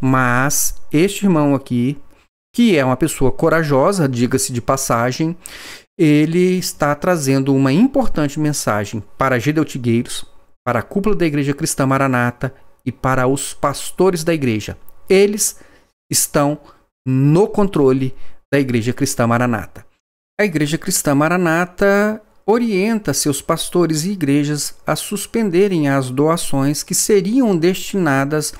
mas este irmão aqui, que é uma pessoa corajosa, diga-se de passagem, ele está trazendo uma importante mensagem para Gideotigueiros, para a cúpula da Igreja Cristã Maranata e para os pastores da igreja. Eles estão no controle da Igreja Cristã Maranata. A Igreja Cristã Maranata orienta seus pastores e igrejas a suspenderem as doações que seriam destinadas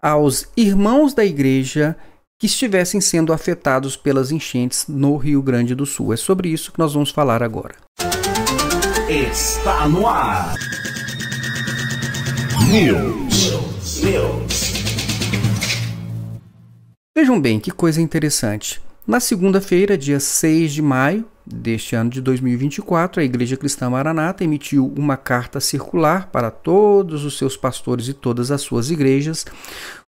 aos irmãos da igreja que estivessem sendo afetados pelas enchentes no Rio Grande do Sul. É sobre isso que nós vamos falar agora. Está no ar. News. News. Vejam bem que coisa interessante. Na segunda-feira, dia 6 de maio deste ano de 2024, a Igreja Cristã Maranata emitiu uma carta circular para todos os seus pastores e todas as suas igrejas,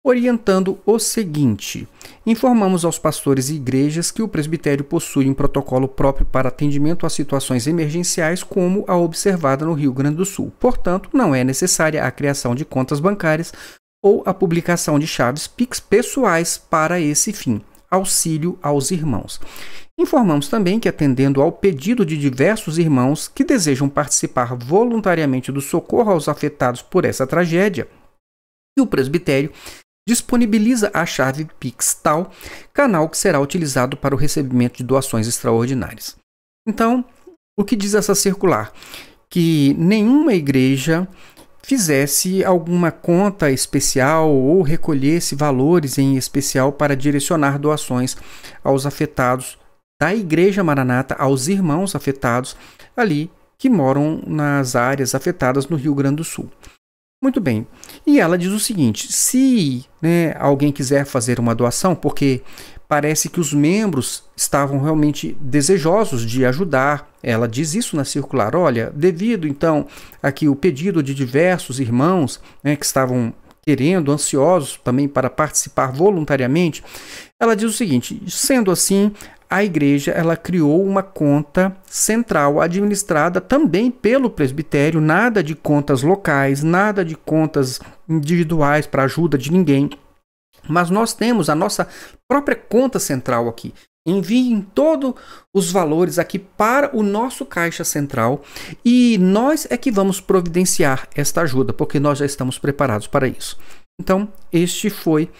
orientando o seguinte: informamos aos pastores e igrejas que o presbitério possui um protocolo próprio para atendimento a situações emergenciais, como a observada no Rio Grande do Sul. Portanto, não é necessária a criação de contas bancárias ou a publicação de chaves PIX pessoais para esse fim auxílio aos irmãos. Informamos também que, atendendo ao pedido de diversos irmãos que desejam participar voluntariamente do socorro aos afetados por essa tragédia, o presbitério disponibiliza a chave Pix Tal, canal que será utilizado para o recebimento de doações extraordinárias. Então, o que diz essa circular? Que nenhuma igreja fizesse alguma conta especial ou recolhesse valores em especial para direcionar doações aos afetados da Igreja Maranata, aos irmãos afetados ali que moram nas áreas afetadas no Rio Grande do Sul. Muito bem. E ela diz o seguinte: se né, alguém quiser fazer uma doação, porque parece que os membros estavam realmente desejosos de ajudar. Ela diz isso na circular. Olha, devido então a que o pedido de diversos irmãos né, que estavam querendo, ansiosos também para participar voluntariamente, ela diz o seguinte: sendo assim, a igreja ela criou uma conta central administrada também pelo presbitério, nada de contas locais, nada de contas individuais para ajuda de ninguém. Mas nós temos a nossa própria conta central aqui. Enviem todos os valores aqui para o nosso caixa central e nós é que vamos providenciar esta ajuda, porque nós já estamos preparados para isso. Então, este foi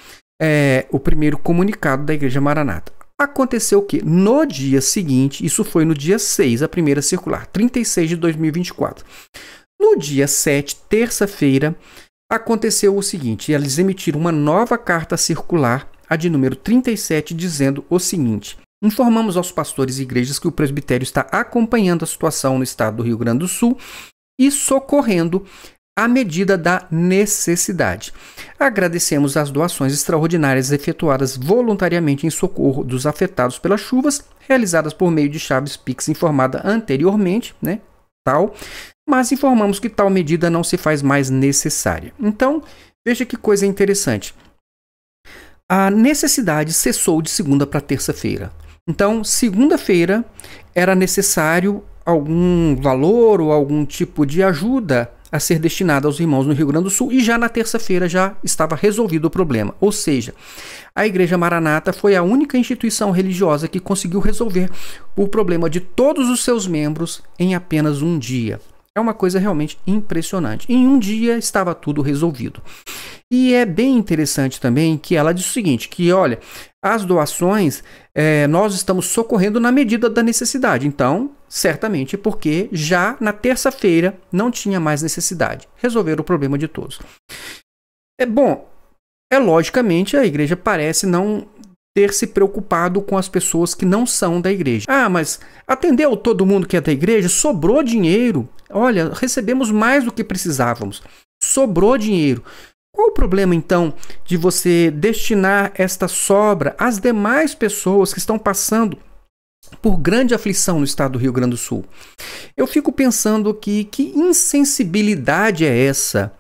é, o primeiro comunicado da Igreja Maranata. Aconteceu o que? No dia seguinte, isso foi no dia 6, a primeira circular, 36 de 2024. No dia 7, terça-feira, aconteceu o seguinte: eles emitiram uma nova carta circular, a de número 37, dizendo o seguinte. Informamos aos pastores e igrejas que o presbitério está acompanhando a situação no estado do Rio Grande do Sul e socorrendo à medida da necessidade. Agradecemos as doações extraordinárias efetuadas voluntariamente em socorro dos afetados pelas chuvas, realizadas por meio de chaves Pix informada anteriormente, né? Tal, mas informamos que tal medida não se faz mais necessária. Então, veja que coisa interessante. A necessidade cessou de segunda para terça-feira. Então, segunda-feira era necessário algum valor ou algum tipo de ajuda a ser destinada aos irmãos no Rio Grande do Sul e já na terça-feira já estava resolvido o problema. Ou seja, a Igreja Maranata foi a única instituição religiosa que conseguiu resolver o problema de todos os seus membros em apenas um dia. É uma coisa realmente impressionante. Em um dia estava tudo resolvido. E é bem interessante também que ela diz o seguinte: que olha, as doações é, nós estamos socorrendo na medida da necessidade. Então, certamente porque já na terça-feira não tinha mais necessidade. Resolver o problema de todos. É bom. É logicamente a igreja parece não ter se preocupado com as pessoas que não são da igreja. Ah, mas atendeu todo mundo que é da igreja? Sobrou dinheiro. Olha, recebemos mais do que precisávamos. Sobrou dinheiro. Qual o problema então de você destinar esta sobra às demais pessoas que estão passando por grande aflição no estado do Rio Grande do Sul? Eu fico pensando aqui que insensibilidade é essa?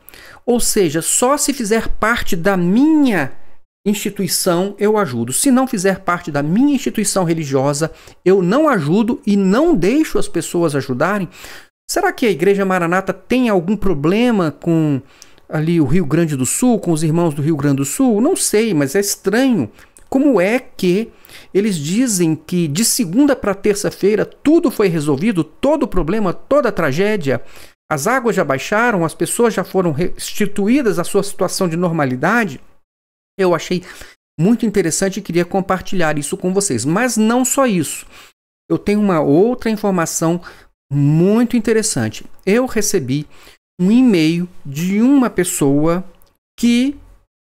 Ou seja, só se fizer parte da minha instituição, eu ajudo. Se não fizer parte da minha instituição religiosa, eu não ajudo e não deixo as pessoas ajudarem. Será que a Igreja Maranata tem algum problema com ali o Rio Grande do Sul, com os irmãos do Rio Grande do Sul? Não sei, mas é estranho. Como é que eles dizem que de segunda para terça-feira tudo foi resolvido, todo o problema, toda a tragédia, as águas já baixaram, as pessoas já foram restituídas à sua situação de normalidade? Eu achei muito interessante e queria compartilhar isso com vocês. Mas não só isso. Eu tenho uma outra informação muito interessante. Eu recebi um e-mail de uma pessoa que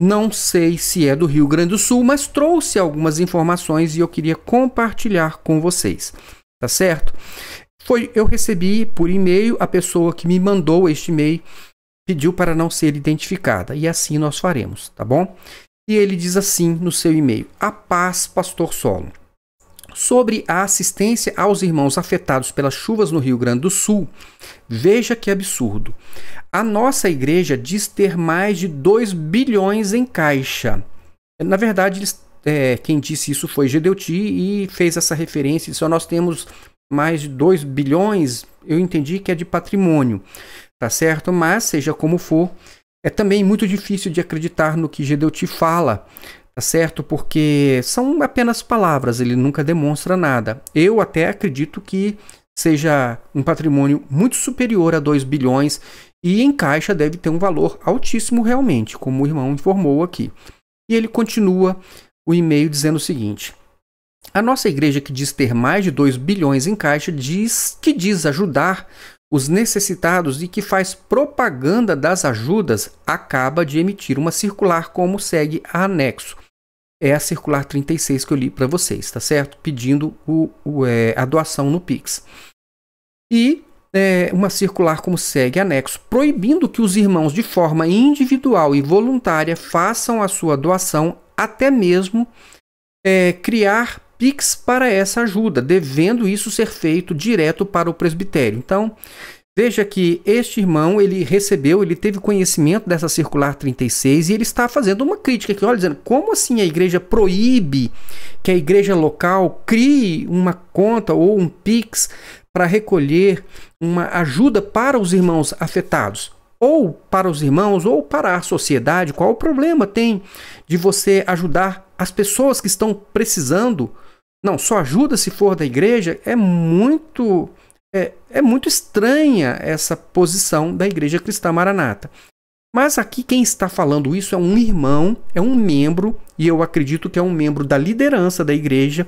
não sei se é do Rio Grande do Sul, mas trouxe algumas informações e eu queria compartilhar com vocês. Tá certo? Foi eu recebi por e-mail a pessoa que me mandou este e-mail pediu para não ser identificada e assim nós faremos, tá bom? E ele diz assim no seu e-mail: A paz, pastor Solo. Sobre a assistência aos irmãos afetados pelas chuvas no Rio Grande do Sul, veja que absurdo. A nossa igreja diz ter mais de 2 bilhões em caixa. Na verdade, eles, é, quem disse isso foi Gedeuti e fez essa referência. Só nós temos mais de 2 bilhões, eu entendi que é de patrimônio, tá certo? Mas, seja como for, é também muito difícil de acreditar no que Gedeu te fala, tá certo? Porque são apenas palavras, ele nunca demonstra nada. Eu até acredito que seja um patrimônio muito superior a 2 bilhões e em caixa deve ter um valor altíssimo realmente, como o irmão informou aqui. E ele continua o e-mail dizendo o seguinte: A nossa igreja que diz ter mais de 2 bilhões em caixa diz que diz ajudar os necessitados e que faz propaganda das ajudas acaba de emitir uma circular como segue a anexo. É a circular 36 que eu li para vocês, tá certo? Pedindo o, o, é, a doação no Pix. E é, uma circular como segue anexo, proibindo que os irmãos de forma individual e voluntária façam a sua doação, até mesmo é, criar Pix para essa ajuda, devendo isso ser feito direto para o presbitério. Então, Veja que este irmão, ele recebeu, ele teve conhecimento dessa circular 36 e ele está fazendo uma crítica aqui, olha, dizendo como assim a igreja proíbe que a igreja local crie uma conta ou um PIX para recolher uma ajuda para os irmãos afetados? Ou para os irmãos, ou para a sociedade, qual o problema tem de você ajudar as pessoas que estão precisando não, só ajuda se for da igreja, é muito é, é muito estranha essa posição da igreja cristã maranata. Mas aqui quem está falando isso é um irmão, é um membro, e eu acredito que é um membro da liderança da igreja,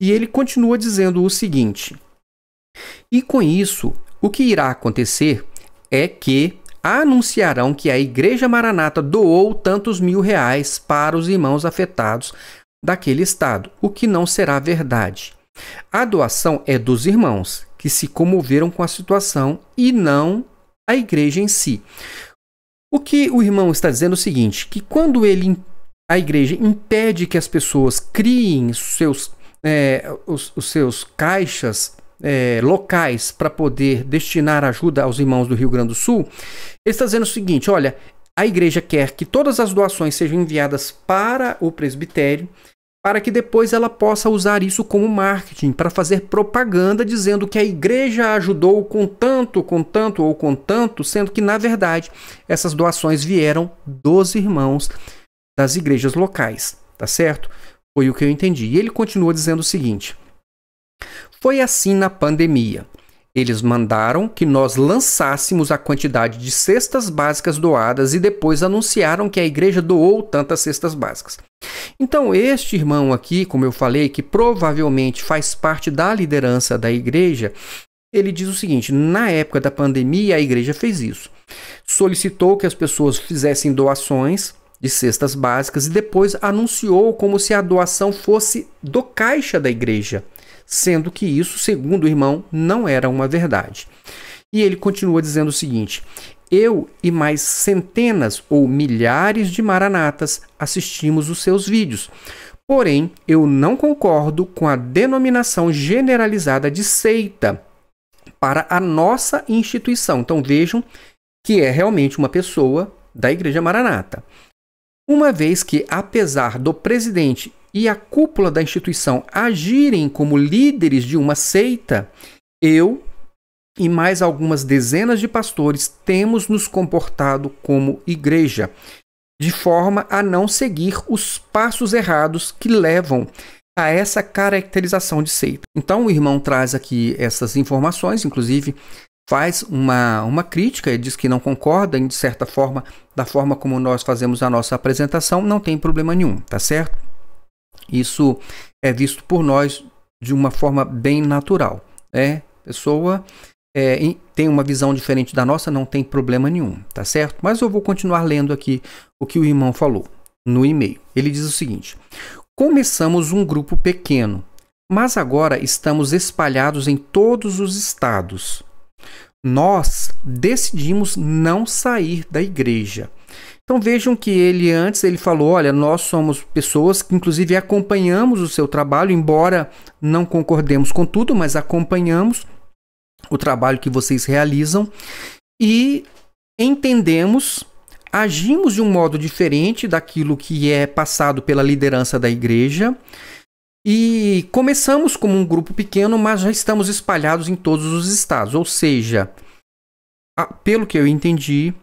e ele continua dizendo o seguinte: E com isso, o que irá acontecer é que anunciarão que a Igreja Maranata doou tantos mil reais para os irmãos afetados daquele estado, o que não será verdade. A doação é dos irmãos que se comoveram com a situação e não a igreja em si. O que o irmão está dizendo é o seguinte: que quando ele, a igreja impede que as pessoas criem seus, é, os, os, seus caixas é, locais para poder destinar ajuda aos irmãos do Rio Grande do Sul, ele está dizendo o seguinte: olha, a igreja quer que todas as doações sejam enviadas para o presbitério para que depois ela possa usar isso como marketing, para fazer propaganda dizendo que a igreja ajudou com tanto, com tanto ou com tanto, sendo que, na verdade, essas doações vieram dos irmãos das igrejas locais, tá certo? Foi o que eu entendi. E ele continua dizendo o seguinte: Foi assim na pandemia. Eles mandaram que nós lançássemos a quantidade de cestas básicas doadas e depois anunciaram que a igreja doou tantas cestas básicas. Então, este irmão aqui, como eu falei, que provavelmente faz parte da liderança da igreja, ele diz o seguinte: na época da pandemia, a igreja fez isso. Solicitou que as pessoas fizessem doações de cestas básicas e depois anunciou como se a doação fosse do caixa da igreja sendo que isso, segundo o irmão, não era uma verdade. E ele continua dizendo o seguinte: eu e mais centenas ou milhares de maranatas assistimos os seus vídeos. Porém, eu não concordo com a denominação generalizada de seita para a nossa instituição. Então vejam que é realmente uma pessoa da Igreja Maranata. Uma vez que, apesar do presidente e a cúpula da instituição agirem como líderes de uma seita, eu e mais algumas dezenas de pastores temos nos comportado como igreja, de forma a não seguir os passos errados que levam a essa caracterização de seita. Então o irmão traz aqui essas informações, inclusive faz uma, uma crítica e diz que não concorda, em, de certa forma, da forma como nós fazemos a nossa apresentação, não tem problema nenhum, tá certo? Isso é visto por nós de uma forma bem natural. Né? A pessoa é, tem uma visão diferente da nossa, não tem problema nenhum, tá certo? Mas eu vou continuar lendo aqui o que o irmão falou no e-mail. Ele diz o seguinte: Começamos um grupo pequeno, mas agora estamos espalhados em todos os estados. Nós decidimos não sair da igreja então vejam que ele antes ele falou, olha, nós somos pessoas que inclusive acompanhamos o seu trabalho, embora não concordemos com tudo, mas acompanhamos o trabalho que vocês realizam e entendemos, agimos de um modo diferente daquilo que é passado pela liderança da igreja. E começamos como um grupo pequeno, mas já estamos espalhados em todos os estados. Ou seja, pelo que eu entendi,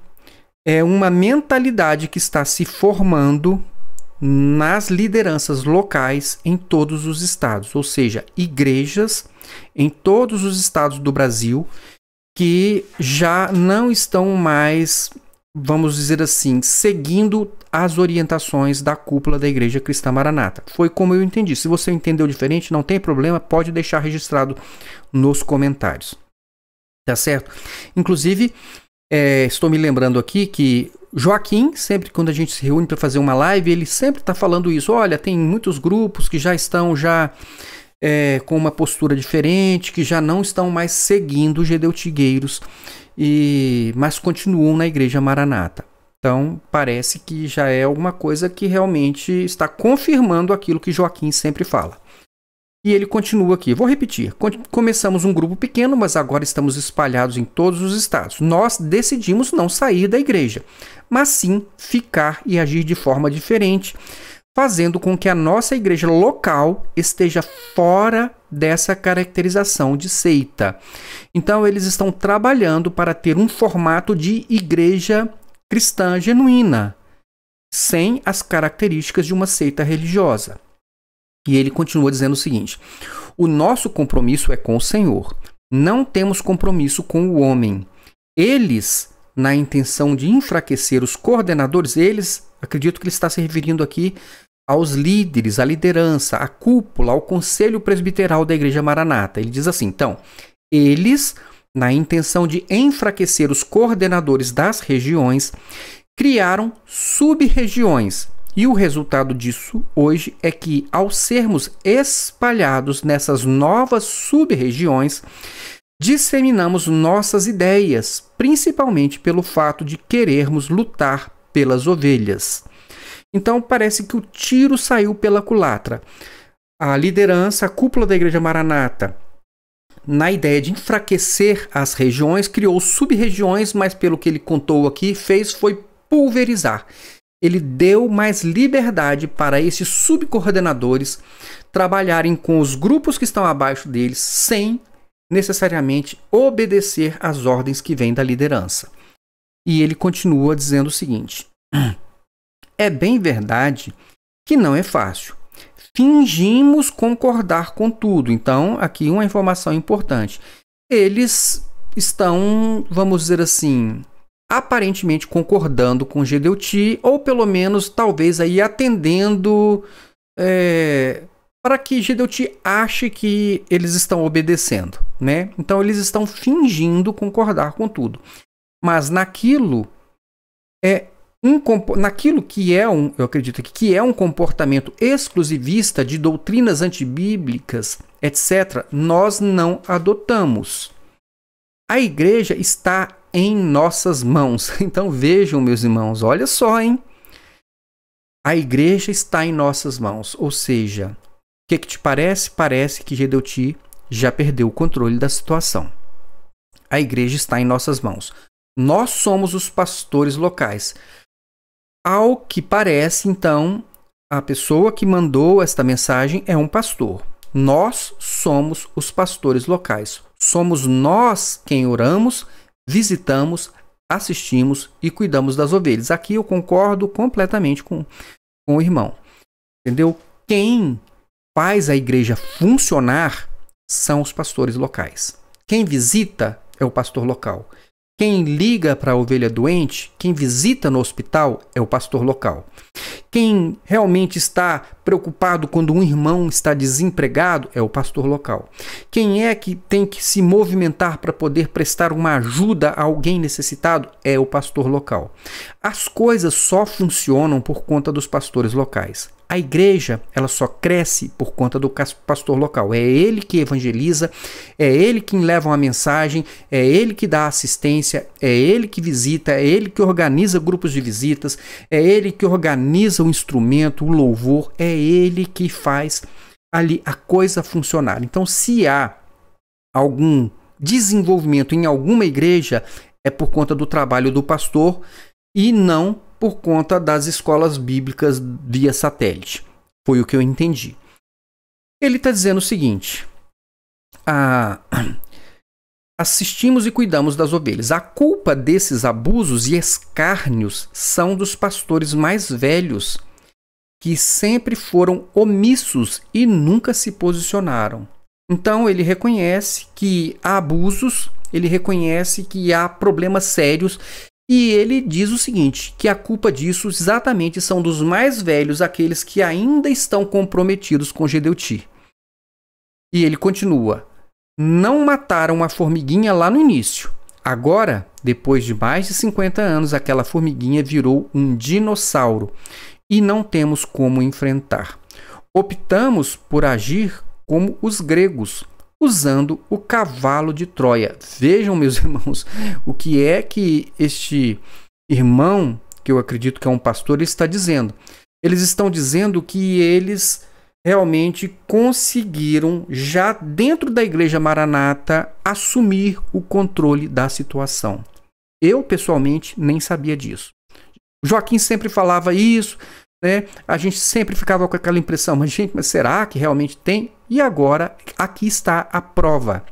é uma mentalidade que está se formando nas lideranças locais em todos os estados, ou seja, igrejas em todos os estados do Brasil que já não estão mais, vamos dizer assim, seguindo as orientações da cúpula da Igreja Cristã Maranata. Foi como eu entendi. Se você entendeu diferente, não tem problema, pode deixar registrado nos comentários. Tá certo? Inclusive, é, estou me lembrando aqui que Joaquim, sempre quando a gente se reúne para fazer uma live, ele sempre está falando isso. Olha, tem muitos grupos que já estão já é, com uma postura diferente, que já não estão mais seguindo os gedeutigueiros, e, mas continuam na Igreja Maranata. Então, parece que já é alguma coisa que realmente está confirmando aquilo que Joaquim sempre fala. E ele continua aqui. Vou repetir. Começamos um grupo pequeno, mas agora estamos espalhados em todos os estados. Nós decidimos não sair da igreja, mas sim ficar e agir de forma diferente, fazendo com que a nossa igreja local esteja fora dessa caracterização de seita. Então, eles estão trabalhando para ter um formato de igreja cristã genuína, sem as características de uma seita religiosa. E ele continua dizendo o seguinte: O nosso compromisso é com o Senhor. Não temos compromisso com o homem. Eles, na intenção de enfraquecer os coordenadores, eles, acredito que ele está se referindo aqui aos líderes, à liderança, à cúpula, ao conselho presbiteral da Igreja Maranata. Ele diz assim: então, eles, na intenção de enfraquecer os coordenadores das regiões, criaram sub-regiões e o resultado disso hoje é que, ao sermos espalhados nessas novas sub-regiões, disseminamos nossas ideias, principalmente pelo fato de querermos lutar pelas ovelhas. Então parece que o tiro saiu pela culatra. A liderança, a cúpula da Igreja Maranata, na ideia de enfraquecer as regiões, criou sub-regiões, mas pelo que ele contou aqui, fez foi pulverizar ele deu mais liberdade para esses subcoordenadores trabalharem com os grupos que estão abaixo deles sem necessariamente obedecer às ordens que vêm da liderança. E ele continua dizendo o seguinte: É bem verdade que não é fácil. Fingimos concordar com tudo. Então, aqui uma informação importante. Eles estão, vamos dizer assim, aparentemente concordando com Gedeuti, ou pelo menos talvez aí atendendo é, para que Gedeuti ache que eles estão obedecendo, né? Então eles estão fingindo concordar com tudo, mas naquilo é um, naquilo que é um, eu acredito que, que é um comportamento exclusivista de doutrinas antibíblicas, etc., nós não adotamos. A igreja está em nossas mãos. Então vejam, meus irmãos, olha só, hein? A igreja está em nossas mãos, ou seja, o que, é que te parece? Parece que Gedeuti já perdeu o controle da situação. A igreja está em nossas mãos. Nós somos os pastores locais. Ao que parece, então, a pessoa que mandou esta mensagem é um pastor. Nós somos os pastores locais. Somos nós quem oramos visitamos, assistimos e cuidamos das ovelhas. Aqui eu concordo completamente com, com o irmão. Entendeu? Quem faz a igreja funcionar são os pastores locais. Quem visita é o pastor local. Quem liga para a ovelha doente, quem visita no hospital é o pastor local. Quem realmente está preocupado quando um irmão está desempregado é o pastor local. Quem é que tem que se movimentar para poder prestar uma ajuda a alguém necessitado é o pastor local. As coisas só funcionam por conta dos pastores locais. A igreja, ela só cresce por conta do pastor local. É ele que evangeliza, é ele quem leva uma mensagem, é ele que dá assistência, é ele que visita, é ele que organiza grupos de visitas, é ele que organiza o instrumento, o louvor, é ele que faz ali a coisa funcionar. Então, se há algum desenvolvimento em alguma igreja, é por conta do trabalho do pastor e não por conta das escolas bíblicas via satélite. Foi o que eu entendi. Ele está dizendo o seguinte: a, ah, assistimos e cuidamos das ovelhas. A culpa desses abusos e escárnios são dos pastores mais velhos, que sempre foram omissos e nunca se posicionaram. Então ele reconhece que há abusos, ele reconhece que há problemas sérios e ele diz o seguinte: que a culpa disso exatamente são dos mais velhos, aqueles que ainda estão comprometidos com Gedeuti. E ele continua: não mataram a formiguinha lá no início. Agora, depois de mais de 50 anos, aquela formiguinha virou um dinossauro e não temos como enfrentar. Optamos por agir como os gregos, usando o cavalo de Troia. Vejam, meus irmãos, o que é que este irmão, que eu acredito que é um pastor, está dizendo. Eles estão dizendo que eles realmente conseguiram, já dentro da Igreja Maranata, assumir o controle da situação. Eu, pessoalmente, nem sabia disso. Joaquim sempre falava isso, né? A gente sempre ficava com aquela impressão, mas gente, mas será que realmente tem? E agora aqui está a prova.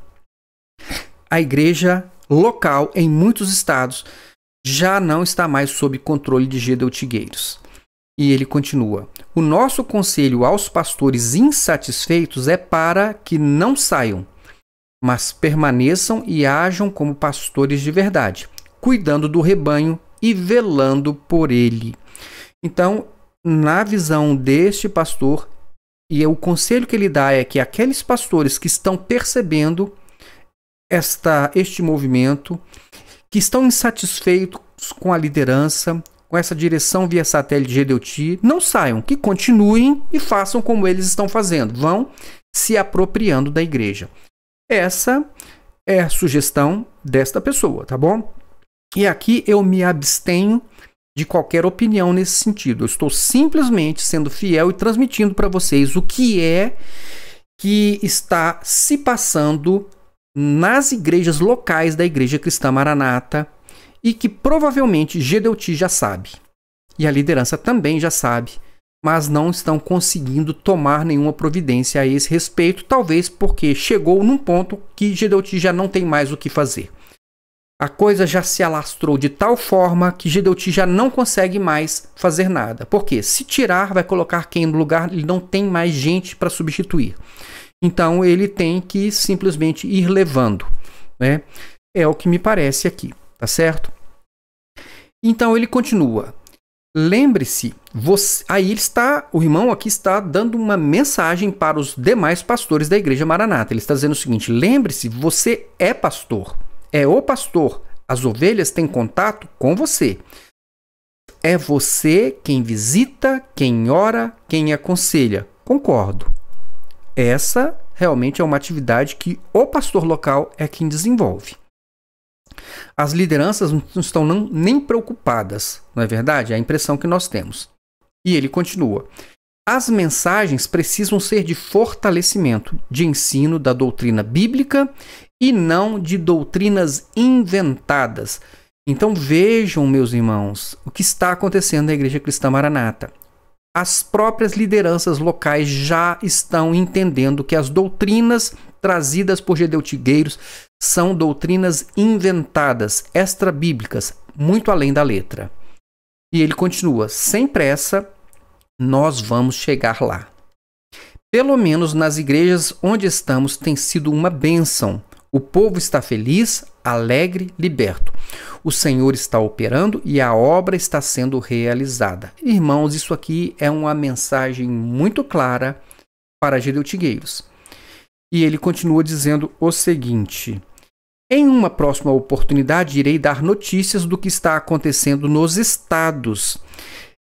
A igreja local em muitos estados já não está mais sob controle de Gedeutigueiros E ele continua: O nosso conselho aos pastores insatisfeitos é para que não saiam, mas permaneçam e ajam como pastores de verdade, cuidando do rebanho e velando por ele. Então, na visão deste pastor, e o conselho que ele dá é que aqueles pastores que estão percebendo esta, este movimento, que estão insatisfeitos com a liderança, com essa direção via satélite de não saiam, que continuem e façam como eles estão fazendo, vão se apropriando da igreja. Essa é a sugestão desta pessoa, tá bom? E aqui eu me abstenho de qualquer opinião nesse sentido. Eu estou simplesmente sendo fiel e transmitindo para vocês o que é que está se passando nas igrejas locais da Igreja Cristã Maranata e que provavelmente Gedeuti já sabe. E a liderança também já sabe, mas não estão conseguindo tomar nenhuma providência a esse respeito, talvez porque chegou num ponto que Gedeuti já não tem mais o que fazer. A coisa já se alastrou de tal forma que Gedeuti já não consegue mais fazer nada. Porque se tirar, vai colocar quem no lugar, ele não tem mais gente para substituir. Então ele tem que simplesmente ir levando, né? É o que me parece aqui, tá certo? Então ele continua. Lembre-se, você... aí ele está, o irmão aqui está dando uma mensagem para os demais pastores da Igreja Maranata. Ele está dizendo o seguinte: lembre-se, você é pastor é o pastor. As ovelhas têm contato com você. É você quem visita, quem ora, quem aconselha. Concordo. Essa realmente é uma atividade que o pastor local é quem desenvolve. As lideranças não estão nem preocupadas, não é verdade? É a impressão que nós temos. E ele continua: as mensagens precisam ser de fortalecimento, de ensino da doutrina bíblica e não de doutrinas inventadas. Então vejam, meus irmãos, o que está acontecendo na Igreja Cristã Maranata. As próprias lideranças locais já estão entendendo que as doutrinas trazidas por Gedeutigueiros são doutrinas inventadas, extra-bíblicas, muito além da letra. E ele continua: sem pressa, nós vamos chegar lá. Pelo menos nas igrejas onde estamos, tem sido uma bênção o povo está feliz, alegre, liberto. O Senhor está operando e a obra está sendo realizada. Irmãos, isso aqui é uma mensagem muito clara para Gedeutigueiros. E ele continua dizendo o seguinte: Em uma próxima oportunidade, irei dar notícias do que está acontecendo nos estados.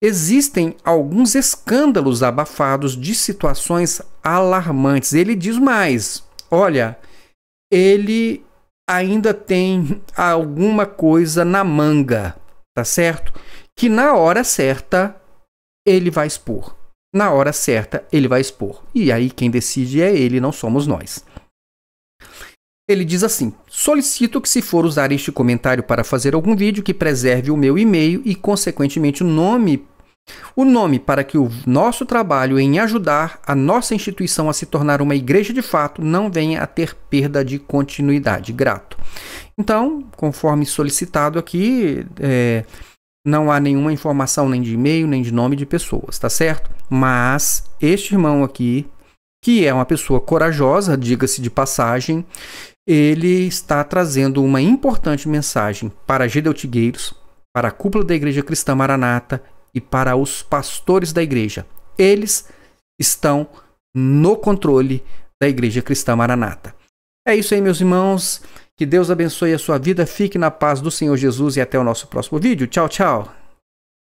Existem alguns escândalos abafados de situações alarmantes. Ele diz mais: Olha, ele ainda tem alguma coisa na manga, tá certo? Que na hora certa ele vai expor. Na hora certa ele vai expor. E aí quem decide é ele, não somos nós. Ele diz assim: Solicito que, se for usar este comentário para fazer algum vídeo, que preserve o meu e-mail e, consequentemente, o nome o nome para que o nosso trabalho em ajudar a nossa instituição a se tornar uma igreja de fato não venha a ter perda de continuidade. Grato. Então, conforme solicitado aqui, é, não há nenhuma informação nem de e-mail, nem de nome de pessoas, tá certo? Mas este irmão aqui, que é uma pessoa corajosa, diga-se de passagem, ele está trazendo uma importante mensagem para Gedeltigueiros, para a cúpula da Igreja Cristã Maranata e para os pastores da igreja. Eles estão no controle da igreja cristã maranata. É isso aí, meus irmãos. Que Deus abençoe a sua vida. Fique na paz do Senhor Jesus e até o nosso próximo vídeo. Tchau, tchau.